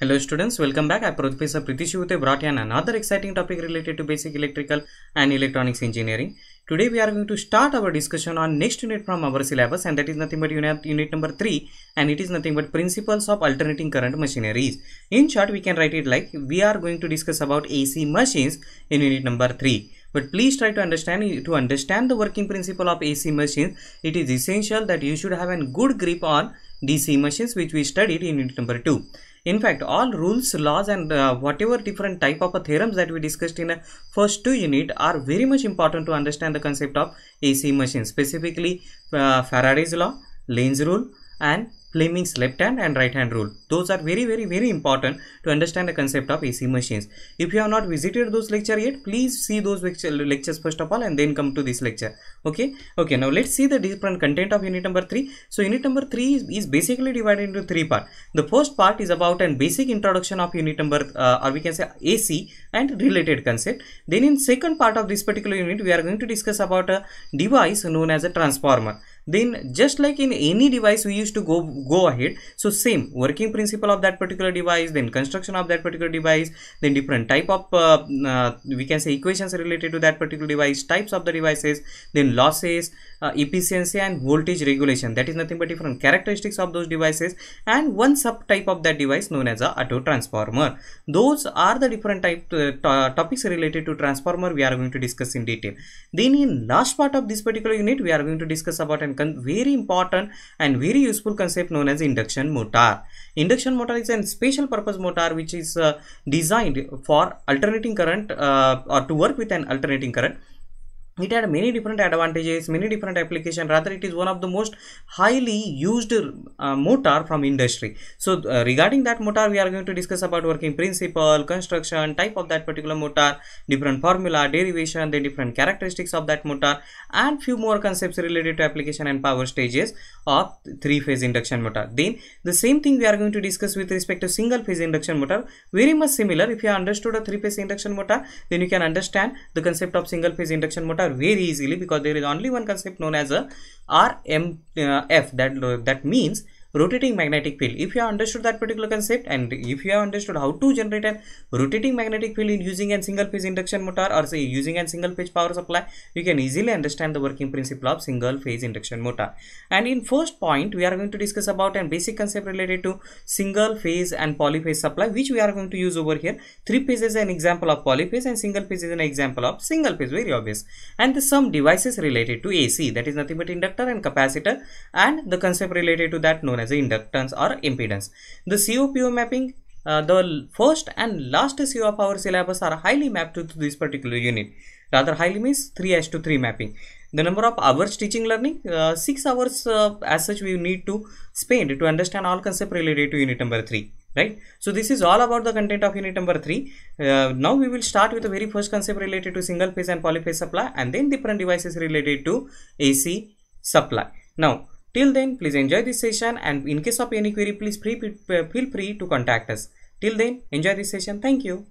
Hello students, welcome back. I Professor Pritish Yute brought you another exciting topic related to basic electrical and electronics engineering. Today we are going to start our discussion on next unit from our syllabus and that is nothing but unit, unit number 3 and it is nothing but principles of alternating current machineries. In short we can write it like we are going to discuss about AC machines in unit number 3 but please try to understand to understand the working principle of AC machines it is essential that you should have a good grip on DC machines which we studied in unit number 2 in fact all rules laws and uh, whatever different type of theorems that we discussed in the first two unit are very much important to understand the concept of AC machine specifically uh, Faraday's law Lane's rule and play left hand and right hand rule those are very very very important to understand the concept of AC machines if you have not visited those lecture yet please see those lecture, lectures first of all and then come to this lecture okay okay now let's see the different content of unit number 3 so unit number 3 is, is basically divided into three part the first part is about an basic introduction of unit number uh, or we can say AC and related concept then in second part of this particular unit we are going to discuss about a device known as a transformer then just like in any device we used to go go ahead so same working principle of that particular device then construction of that particular device then different type of uh, uh, we can say equations related to that particular device types of the devices then losses uh, efficiency and voltage regulation that is nothing but different characteristics of those devices and one subtype of that device known as a auto transformer those are the different type uh, uh, topics related to transformer we are going to discuss in detail then in last part of this particular unit we are going to discuss about a very important and very useful concept known as induction motor. Induction motor is a special purpose motor which is uh, designed for alternating current uh, or to work with an alternating current it had many different advantages many different applications. rather it is one of the most highly used uh, motor from industry so uh, regarding that motor we are going to discuss about working principle construction type of that particular motor different formula derivation the different characteristics of that motor and few more concepts related to application and power stages of three phase induction motor then the same thing we are going to discuss with respect to single phase induction motor very much similar if you understood a three phase induction motor then you can understand the concept of single phase induction motor very easily because there is only one concept known as a RMF uh, that that means rotating magnetic field if you have understood that particular concept and if you have understood how to generate a rotating magnetic field in using a single phase induction motor or say using a single phase power supply you can easily understand the working principle of single phase induction motor and in first point we are going to discuss about a basic concept related to single phase and polyphase supply which we are going to use over here three phase is an example of polyphase and single phase is an example of single phase very obvious and the some devices related to AC that is nothing but inductor and capacitor and the concept related to that known as as inductance or impedance. The COPO mapping uh, the first and last CO of our syllabus are highly mapped to this particular unit. Rather highly means 3 H to 3 mapping. The number of hours teaching learning, uh, 6 hours uh, as such we need to spend to understand all concept related to unit number 3 right so this is all about the content of unit number 3 uh, now we will start with the very first concept related to single phase and polyphase supply and then different devices related to ac supply now Till then, please enjoy this session and in case of any query, please feel free to contact us. Till then, enjoy this session. Thank you.